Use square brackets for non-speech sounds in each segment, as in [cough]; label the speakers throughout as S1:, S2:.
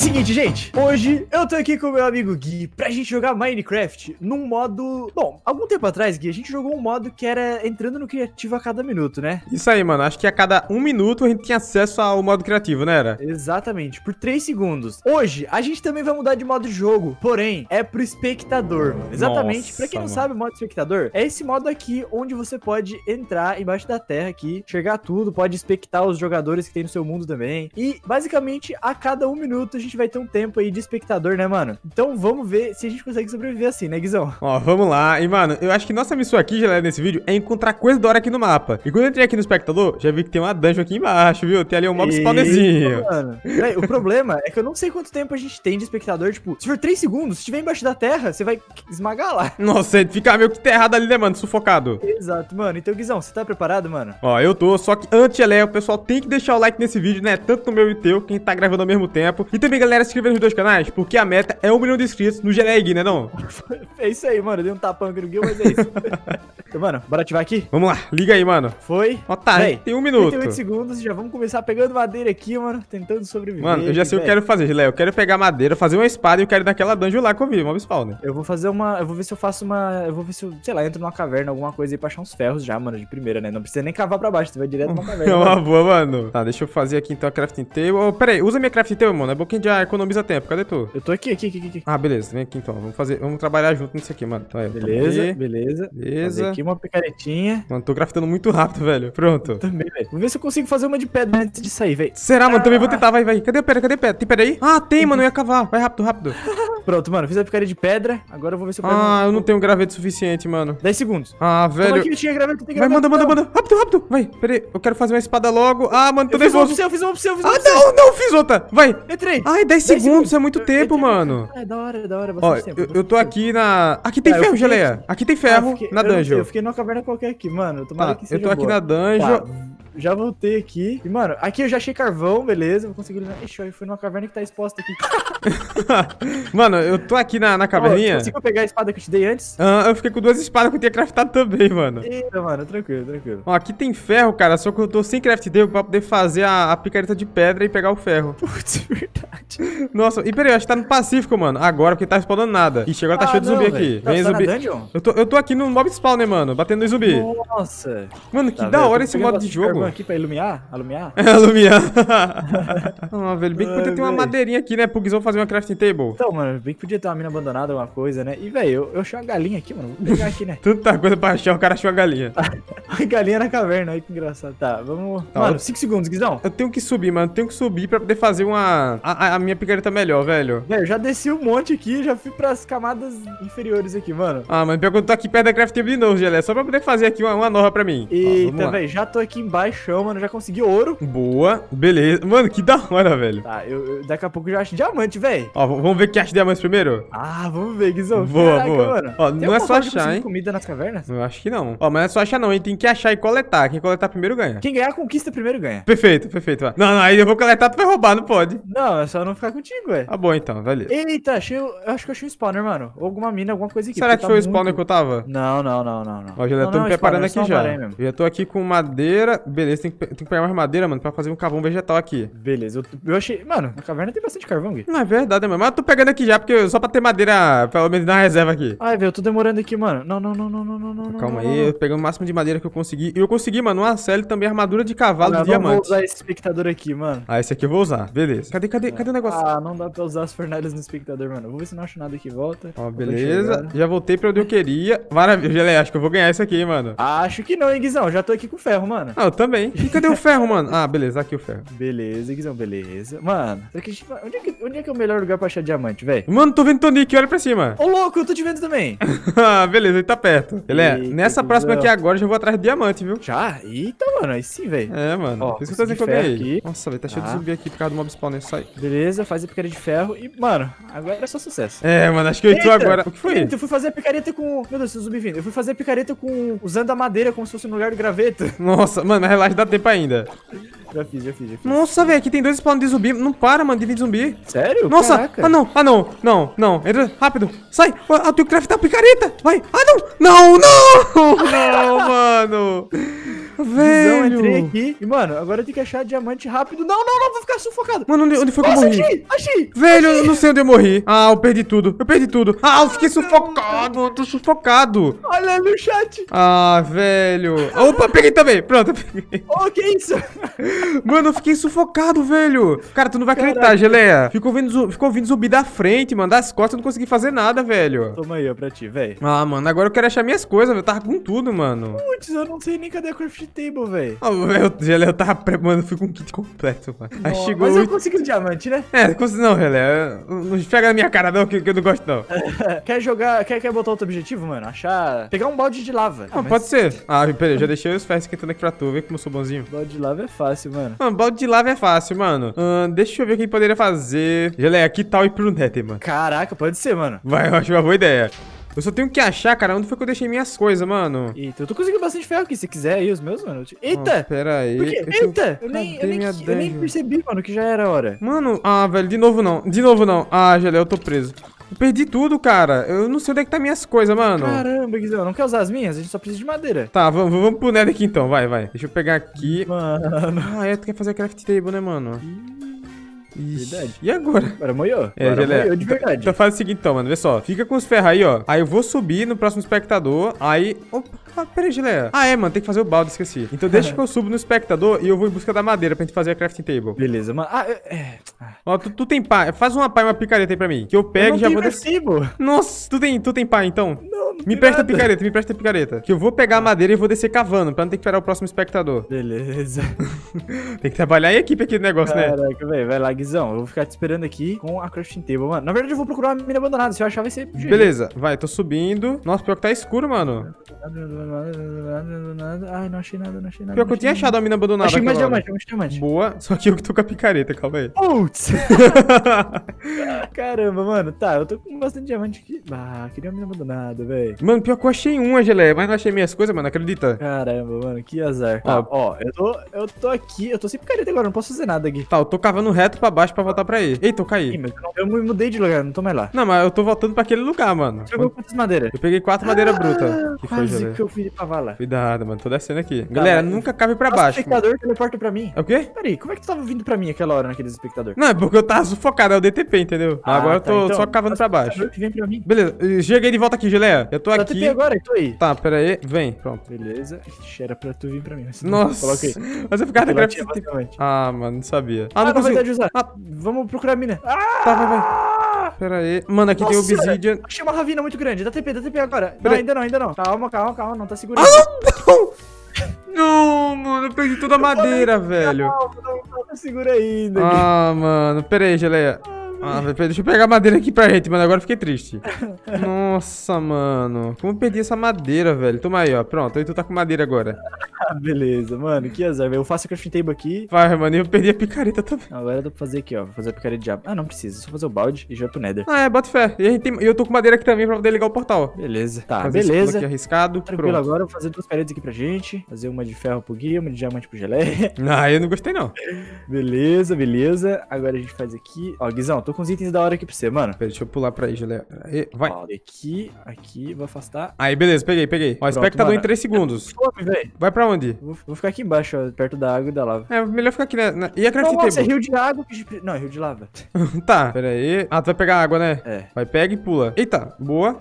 S1: Seguinte, gente, hoje eu tô aqui com o meu amigo Gui pra gente jogar Minecraft num modo. Bom, algum tempo atrás, Gui, a gente jogou um modo que era entrando no criativo a cada minuto, né?
S2: Isso aí, mano. Acho que a cada um minuto a gente tinha acesso ao modo criativo, né? Era? Exatamente, por três segundos. Hoje, a gente também vai mudar de modo de jogo, porém, é pro espectador, mano. Exatamente. Nossa, pra quem não mano. sabe,
S1: o modo espectador é esse modo aqui onde você pode entrar embaixo da terra aqui, chegar tudo, pode espectar os jogadores que tem no seu mundo também. E, basicamente, a cada um minuto a gente gente vai ter um tempo aí de espectador, né, mano? Então vamos ver se a gente consegue sobreviver assim, né, Guizão?
S2: Ó, vamos lá. E, mano, eu acho que nossa missão aqui, galera, nesse vídeo, é encontrar coisa da hora aqui no mapa. E quando eu entrei aqui no espectador, já vi que tem uma dungeon aqui embaixo, viu? Tem ali um mob spawnzinho.
S1: Mano, o problema é que eu não sei quanto tempo a gente tem de espectador. Tipo, se for 3 segundos, se estiver embaixo da terra, você vai esmagar lá. [laughs] Nossa,
S2: fica meio que terrado ali, né, mano? Sufocado.
S1: Exato, mano. Então, Guizão, você tá preparado, mano?
S2: Ó, eu tô, só que antes, galera o pessoal tem que deixar o like nesse vídeo, né? Tanto no meu e teu, quem tá gravando ao mesmo tempo. E também galera, se inscrever nos dois canais, porque a meta é um milhão de inscritos no Geleg, né não?
S1: [laughs] é isso aí, mano. Dei um tapão aqui no Gil, mas é isso. [laughs]
S2: Então, mano, bora ativar aqui? Vamos lá, liga aí, mano. Foi. Ó, tá, Véi, tem um minuto. 38
S1: segundos, já vamos começar pegando madeira aqui, mano, tentando sobreviver. Mano, eu já sei o que eu quero
S2: fazer, Léo. Eu quero pegar madeira, fazer uma espada e eu quero ir naquela dungeon lá comigo, eu vi, mob spawn. Eu vou fazer uma, eu vou ver se eu faço
S1: uma, eu vou ver se eu, sei lá, entro numa caverna, alguma coisa aí pra achar uns ferros já, mano, de primeira, né? Não precisa nem cavar pra baixo, tu vai direto
S2: numa [laughs] caverna. é uma mano. boa, mano. Tá, deixa eu fazer aqui então a crafting table. Oh, pera aí, usa minha crafting table, mano, é bom que já economiza tempo. Cadê tu? Eu tô aqui, aqui, aqui, aqui. Ah, beleza, vem aqui então. Vamos fazer, vamos trabalhar junto nisso aqui, mano. Então, aí, beleza, beleza, beleza, beleza. Aqui, uma picaretinha. Mano, tô craftando muito rápido, velho. Pronto. Eu também, velho. Vou ver se eu consigo fazer uma de pedra antes de sair, velho. Será, mano? Ah. Também vou ah. tentar, vai, vai. Cadê a pedra? Cadê a pedra? Tem pedra aí? Ah, tem, mano. Eu ia cavar. Vai rápido, rápido. [laughs] Pronto, mano. Fiz a picaria de pedra. Agora eu vou ver se eu pego. Ah, um... eu não tenho graveto suficiente, mano. 10 segundos. Ah, velho. Como é que eu tinha graveto? Tem graveto vai, manda, manda, então. manda. Rápido, rápido. Vai. Pera aí. Eu quero fazer uma espada logo. Ah, mano, tô eu nervoso. Fiz uma opção, fiz uma ah, opção, fiz uma opção. Ah, não, não. Fiz outra. Vai. Entrei. Ai, 10 segundos. É muito tempo, Entrei. mano. É, é da hora, é da hora. Bastante Ó, tempo. Eu, eu tô aqui na... Aqui tem ah, ferro, geleia. Aqui tem ferro ah, fiquei... na dungeon
S1: fiquei numa caverna qualquer aqui, mano. Tomara ah, que seja Eu tô aqui boa. na dungeon. Tá já voltei aqui. E, mano, aqui eu já achei carvão, beleza. Vou conseguir. Ixi, eu fui numa caverna que tá exposta aqui.
S2: [laughs] mano, eu tô aqui na, na caverninha. Oh, tipo, conseguiu
S1: pegar a espada que eu te dei antes? Ah,
S2: eu fiquei com duas espadas que eu tinha craftado também, mano.
S1: Eita, mano, tranquilo,
S2: tranquilo. Ó, aqui tem ferro, cara. Só que eu tô sem craft deu pra poder fazer a, a picareta de pedra e pegar o ferro. Putz, [laughs] verdade. Nossa, e peraí, eu acho que tá no Pacífico, mano. Agora, porque tá spawnando nada. Ixi, agora tá ah, tá cheio não, de zumbi véio. aqui. Tá, Vem tá zumbi. Eu tô, eu tô aqui no mob spawn, né, mano? Batendo no zumbi.
S1: Nossa. Mano, que tá, da véio, hora esse modo de jogo, mano aqui pra iluminar? Alumiar? É, [laughs] alumiar. ah, [laughs] velho, bem que podia ter uma madeirinha aqui, né? Pro Guizão fazer uma crafting table. Então, mano, bem que podia ter uma mina abandonada, alguma coisa, né? E, velho, eu, eu achei uma galinha aqui, mano. Vou pegar aqui, né? [laughs]
S2: Tanta coisa pra achar, o cara achou a galinha.
S1: a galinha na caverna, aí que engraçado. Tá, vamos... Tá, mano,
S2: 5 segundos, Guizão. Eu tenho que subir, mano. tenho que subir pra poder fazer uma... A, a minha picareta tá melhor, velho.
S1: Velho, já desci um monte aqui, já fui pras camadas inferiores aqui, mano.
S2: Ah, mano pior que eu tô aqui perto da crafting table de novo, Gelé. Só pra poder fazer aqui uma, uma nova pra mim. Eita, também velho, já tô aqui embaixo paixão, mano. Já consegui ouro. Boa. Beleza. Mano, que da hora, velho. Tá, eu, eu daqui a pouco eu já acho diamante, velho. Ó, vamos ver que acha diamante primeiro? Ah, vamos ver, Guizão. Boa, Caraca, boa. Mano. Ó, não é só achar, hein?
S1: comida nas cavernas?
S2: Eu acho que não. Ó, mas não é só achar não, hein? Tem que achar e coletar. Quem coletar primeiro ganha. Quem ganhar,
S1: conquista primeiro ganha.
S2: Perfeito, perfeito. Não, não, aí eu vou coletar, tu vai roubar, não pode. Não, é só não ficar contigo, velho. Tá bom, então, valeu.
S1: Eita, achei, eu acho que achei um spawner, mano. Ou alguma mina, alguma coisa aqui. Será que tá foi o spawner que eu
S2: tava? Não, não, não, não. não. Ó, já não, tô não, me preparando aqui já. Eu já tô aqui com madeira, beleza, tem que, tem que pegar mais madeira, mano, pra fazer um carvão vegetal aqui. Beleza, eu, eu achei. Mano, na caverna tem bastante carvão, Gui. Não, é verdade, mano. Mas eu tô pegando aqui já, porque só pra ter madeira, pelo menos na reserva aqui.
S1: Ai, velho, eu tô demorando aqui, mano.
S2: Não, não, não, não, não, não, não. Calma não, aí, não. eu peguei o máximo de madeira que eu consegui. E eu consegui, mano, uma série também armadura de cavalo não, de diamante. Eu vou usar esse espectador aqui, mano. Ah, esse aqui eu vou usar. Beleza. Cadê, cadê, cadê o negócio? Ah, não dá
S1: pra usar as fornalhas no espectador, mano. Vou ver se não acho nada aqui volta. Ó, beleza.
S2: Já voltei pra onde eu queria. Maravilha, Geleia, acho que eu vou ganhar isso aqui, mano. Acho que não, hein, Guizão. Já tô aqui com ferro, mano. Ah, eu também. Também. E cadê o ferro, mano? Ah, beleza, aqui o ferro. Beleza, Guizão, beleza. Mano, onde é que, onde é, que é o melhor lugar pra achar diamante, velho? Mano, tô vendo Tonic, olha pra cima.
S1: Ô, louco, eu tô te vendo também.
S2: [laughs] ah, beleza, ele tá perto. Ele é, nessa próxima aqui agora, eu já vou atrás de diamante, viu? Já? Eita, mano, aí sim, velho. É, mano. Ó, isso que eu tô dizendo aqui. Nossa, velho, tá cheio ah. de tá. zumbi aqui por causa do mob spawner. Né? Sai. Beleza, faz a picareta de ferro e, mano,
S1: agora é só sucesso.
S2: É, mano, acho que eu entrou agora. O que foi? Eita,
S1: eu fui fazer a picareta com... Meu Deus, zumbi vindo. Eu fui fazer a picareta com... Usando a madeira como se fosse um lugar de graveto. Nossa, mano, mas relaxa,
S2: dá tempo ainda. Já fiz, já fiz, já fiz. Nossa, velho, aqui tem dois spawns de zumbi. Não para, mano, de vir zumbi. Sério? Nossa, Caraca. ah não, ah não, não, não. Entra, rápido, sai. Ah, tu tá picareta. Vai, ah não, não, não, [laughs] não, mano. Velho. Visão, entrei aqui.
S1: E, mano, agora eu tenho que achar diamante rápido. Não, não, não, vou ficar sufocado. Mano, onde, onde foi que eu morri? Achei, achei. Velho, achei. eu não sei
S2: onde eu morri. Ah, eu perdi tudo. Eu perdi tudo. Ah, eu fiquei sufocado. Eu tô sufocado. Olha no chat. Ah, velho. Opa, peguei também. Pronto, peguei. Oh, que isso? Mano, eu fiquei sufocado, velho. Cara, tu não vai acreditar, Caraca. Geleia. Ficou vindo, ficou vindo zumbi da frente, mano. Das costas eu não consegui fazer nada, velho. Toma aí, ó, pra ti, velho. Ah, mano, agora eu quero achar minhas coisas, velho. Eu tava com tudo, mano.
S1: Putz, eu não sei nem cadê a Craft table, velho. Ah, meu Gelé, eu
S2: tava. Pre... Mano, eu fui com um kit completo, mano. Aí chegou mas eu
S1: consegui o diamante, né? É,
S2: consegui não, Gelé. Não pega na minha cara, não, que, que eu não gosto, não.
S1: [laughs] quer jogar. Quer, quer botar outro objetivo, mano?
S2: Achar. Pegar um balde de lava. Ah, mas... pode ser. Ah, peraí, já deixei os ferros esquentando aqui pra tu. Vê como eu sou bonzinho. Balde de lava é fácil, mano. Mano, balde de lava é fácil, mano. deixa eu ver quem poderia fazer. Gelé, que tal ir pro Nether, mano? Caraca, pode ser, mano. Vai, eu acho uma boa ideia. Eu só tenho que achar, cara, onde foi que eu deixei minhas coisas, mano. Eita, eu tô conseguindo bastante ferro aqui, se quiser aí os meus, mano. Eita! Oh, pera aí. Eu Eita! Eu nem, eu, nem, eu nem percebi, mano, que já era hora. Mano, ah, velho, de novo não. De novo não. Ah, Gelé, eu tô preso. Eu perdi tudo, cara. Eu não sei onde é que tá minhas coisas, mano. Caramba,
S1: Guizão, não quer usar as minhas? A gente só precisa de madeira.
S2: Tá, vamos, vamos pro Nether aqui então, vai, vai. Deixa eu pegar aqui. Mano. Ah, é, tu quer fazer a craft table, né, mano? Verdade. E agora? Agora moiou. É, agora geleia. de então, verdade. Então faz o seguinte, então, mano. Vê só. Fica com os ferros aí, ó. Aí eu vou subir no próximo espectador. Aí... Opa, ah, peraí, geleia. Ah, é, mano. Tem que fazer o balde, esqueci. Então deixa que eu subo no espectador e eu vou em busca da madeira pra gente fazer a crafting table. Beleza, mano. Ah, é... Ó, tu, tu tem pá. Faz uma pá e uma picareta aí pra mim. Que eu pego eu e já vou... Des... Nossa, tu tem, tu tem pá, então? Não. Me presta a picareta, me presta a picareta. Que eu vou pegar a madeira e vou descer cavando, pra não ter que esperar o próximo espectador. Beleza. [laughs] Tem que trabalhar em equipe aqui do negócio, Caraca, né? Caraca, velho, vai lá, Guizão. Eu vou ficar te esperando aqui com a crafting table, mano. Na verdade, eu vou procurar uma mina abandonada. Se eu achar, vai ser... Beleza, vai, tô subindo. Nossa, pior que tá escuro, mano.
S1: Ai, não achei nada, não achei nada. Pior que eu tinha achado a mina abandonada. Achei mais diamante,
S2: achei mais diamante. Boa, só que eu que tô com a picareta, calma aí. Putz!
S1: [laughs] Caramba, mano. Tá, eu tô com bastante diamante aqui. Ah, queria uma mina abandonada, velho velho.
S2: Mano, pior que eu achei uma geleia, mas não achei minhas coisas, mano. Acredita? Caramba, mano, que azar. Tá, ah, ó, eu tô, eu tô aqui, eu tô sem picareta agora, não posso fazer nada aqui. Tá, eu tô cavando reto pra baixo pra voltar pra aí. Eita, eu caí. Ih, mas eu mudei de lugar, não tô mais lá. Não, mas eu tô voltando pra aquele lugar, mano. Você pegou quantas madeiras? Eu peguei quatro madeiras ah, brutas. Que quase foi, geleia. que eu fui pra vala. Cuidado, mano, tô descendo aqui. Tá, Galera, mas... nunca cave pra baixo. O espectador mano.
S1: teleporta pra mim. É o quê? Peraí, como é que tu tava vindo pra mim
S2: aquela hora naquele espectador? Não, é porque eu tava sufocado, é o DTP, entendeu? Ah, agora tá, eu tô tá, então, só cavando pra baixo. Vem pra mim. Beleza, cheguei de volta aqui, geleia. Eu tô aqui. Eu agora, eu tô aí. Tá, pera aí. Vem, pronto. Beleza. Era pra tu vir pra mim. Mas Nossa. Coloquei. Mas eu ficava grafite. Tipo, ah, mano, não sabia. Ah, ah não, não usar.
S1: Ah, vamos procurar a mina. Ah! Tá, vai,
S2: vai. Pera aí. Mano, aqui Nossa, tem obsidian.
S1: Achei uma ravina muito grande. Dá TP, dá TP agora. Pera não, ainda não, ainda não. Calma, calma, calma. Não tá segurando. Ah, não!
S2: Não, mano, eu perdi toda a madeira, falei, velho. Calma, não,
S1: não, não, segura ainda. Ah,
S2: mano, pera aí, geleia. Ah, deixa eu pegar a madeira aqui pra gente, mano. Agora fiquei triste. [laughs] Nossa, mano. Como eu perdi essa madeira, velho? Toma aí, ó. Pronto, aí tu tá com madeira agora. Ah, beleza, mano, que azar, Eu faço a crafting table aqui. Vai, mano, eu perdi a picareta também. Agora dá pra fazer aqui, ó. Vou fazer
S1: a picareta de água. Ah, não precisa, só fazer o balde
S2: e já pro nether. Ah, é, bota fé. E a gente tem... eu tô com madeira aqui também pra poder ligar o portal, Beleza. Tá, fazer beleza. Aqui arriscado.
S1: Tranquilo, Pronto. agora eu vou fazer duas paredes aqui pra gente. Fazer uma de ferro pro guia, uma de diamante pro geleia. [laughs] Ah, eu não gostei, não. Beleza, beleza. Agora a gente faz aqui. Ó, Guizão, tô com os itens
S2: da hora aqui pra você, mano. Pera, deixa eu pular pra aí, geleia.
S1: Aí, vai. Ó, aqui, aqui, vou afastar.
S2: Aí, beleza, peguei, peguei. Ó, espectador em 3 segundos. Fome, é, é vai pra onde? onde? Vou, vou, ficar aqui embaixo, ó, perto da água e da lava. É, melhor ficar aqui, né? Na... E a craft Nossa, table? é rio de água. Não, é rio de lava. [laughs] tá, pera aí. Ah, tu vai pegar água, né? É. Vai, pega e pula. Eita, boa.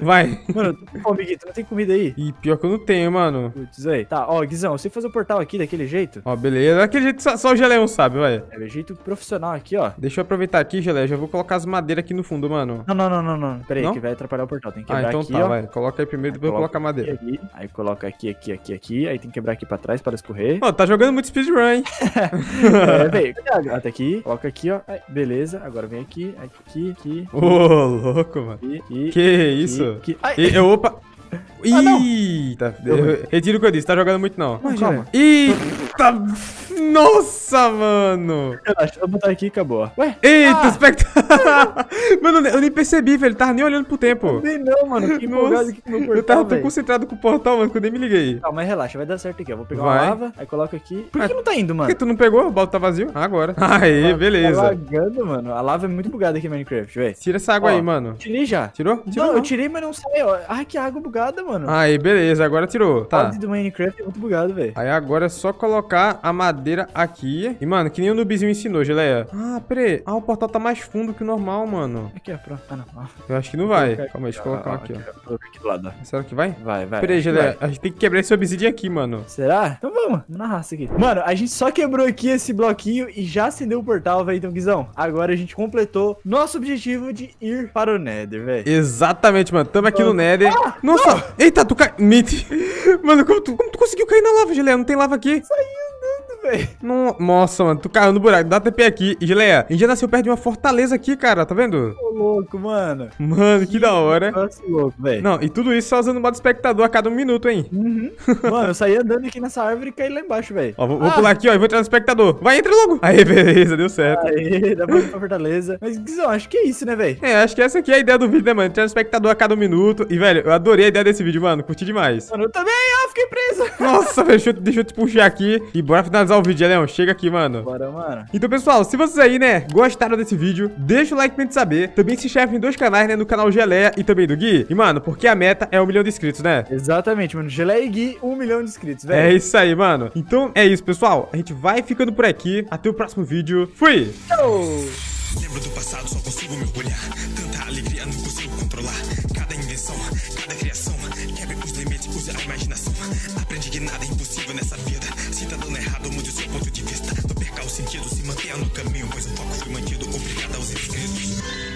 S2: Vai. Mano, ô, não tem comida aí? Ih, pior que eu não tenho, mano. Putz, aí. Tá, ó, Guizão, você fazer o portal aqui daquele jeito? Ó, beleza. Daquele jeito só, só o Geleão sabe, vai. É, é jeito profissional aqui, ó. Deixa eu aproveitar aqui, Geleão. Já vou colocar as madeiras aqui no fundo, mano. Não,
S1: não, não, não, não. Pera aí, não? que vai
S2: atrapalhar o portal. Tem que ah, quebrar aqui, Ah, então aqui, tá, ó. vai. Coloca aí primeiro, aí depois eu coloco a madeira. Aqui, aí coloca aqui, aqui, aqui, aqui. Aí tem que quebrar aqui pra trás para escorrer. Ó, tá jogando muito
S1: speedrun, hein? [laughs] é, velho. [laughs] Até aqui. Coloca aqui, ó. Aí, beleza. Agora vem aqui, aqui, aqui. Ô, oh, louco, mano. Aqui, que aqui, isso? isso? Que, Ai, eu, opa. Ah, Eita, eu, retiro o que eu disse, tá jogando muito não. Mas, calma. Eita.
S2: Nossa, mano! Relaxa, vou botar aqui e acabou. Ué? Eita, ah. espectáculo! [laughs] mano, eu nem percebi, velho. Tava nem olhando pro tempo. Nem não, mano. Que empolgado aqui com meu portal, Eu tava tão concentrado com o portal, mano, que eu nem me liguei. Calma,
S1: tá, mas relaxa. Vai dar certo aqui. Eu vou pegar vai. uma lava, aí coloco aqui. Por ah, que, que
S2: não tá indo, mano? Por que tu não pegou? O balde tá vazio. Ah, agora. [laughs] Aí, mano, tá beleza. Tá
S1: lagando, mano. A lava é muito bugada
S2: aqui em Minecraft, velho. Tira essa água ó, aí, mano. Tirei já. Tirou? Tirou não, não, eu
S1: tirei, mas não saiu. Ai, que água bugada, mano. Aí,
S2: beleza. Agora tirou. Tá. O do
S1: Minecraft é muito bugado, velho.
S2: Aí agora é só colocar a madeira cadeira aqui. E, mano, que nem o Nubizinho ensinou, Geleia. Ah, peraí. Ah, o portal tá mais fundo que o normal, mano.
S1: Aqui é pronto, tá normal.
S2: Eu acho que não vai. Calma aí, deixa eu colocar aqui, ó. Aqui lado. Será que vai? Vai, vai. Peraí, Geleia. A gente tem que quebrar esse obsidian aqui, mano.
S1: Será? Então vamos. Vamos na raça aqui. Mano, a gente só quebrou aqui esse bloquinho e já acendeu o portal, velho. Então, Guizão, agora a gente completou
S2: nosso objetivo de ir para o Nether, velho. Exatamente, mano. Tamo aqui oh. no ah! Nether. Ah, Nossa! Ah. Eita, tu cai... [laughs] Mano, como tu, como tu conseguiu cair na lava, Geleia? Não tem lava aqui. Saiu velho. Nossa, mano, tu caiu no buraco. Dá TP aqui. Gileia, a gente já nasceu perto de uma fortaleza aqui, cara, tá vendo?
S1: louco, mano.
S2: Mano, que, que da hora. Negócio louco, velho. Não, e tudo isso só usando o modo espectador a cada um minuto, hein? Uhum. [laughs] mano, eu saí andando aqui nessa árvore e caí lá embaixo, velho. Ó, vou, ah. vou, pular aqui, ó, e vou entrar no espectador. Vai, entra logo. Aí, [laughs] beleza, deu certo. Aí, dá pra ir pra Fortaleza. Mas, Guizão, acho que é isso, né, velho? É, acho que essa aqui é a ideia do vídeo, né, mano? Entrar no espectador a cada um minuto. E, velho, eu adorei a ideia desse vídeo, mano. Curti demais.
S1: Mano, eu também, ó, fiquei preso.
S2: [laughs] Nossa, velho, deixa, deixa eu te puxar aqui. E bora finalizar o vídeo, né, Leão? Chega aqui, mano. Bora, mano. Então, pessoal, se vocês aí, né, gostaram desse vídeo, deixa o like pra gente saber. Também também se enxerga em dois canais, né? No canal Geleia e também do Gui. E, mano, porque a meta é um milhão de inscritos, né? Exatamente, mano. Geleia e Gui, um milhão de inscritos, velho. É isso aí, mano. Então, é isso, pessoal. A gente vai ficando por aqui. Até o próximo vídeo. Fui! Tchau! Lembro do passado, só consigo mergulhar. Tanta alegria, não consigo controlar. Cada invenção, cada criação. Quebre os limites, use a imaginação. Aprende que nada é impossível nessa vida. Se tá dando errado, mude o seu ponto de vista. Não perca o sentido, se mantenha no caminho, pois o foco foi mantido. Obrigado aos inscritos.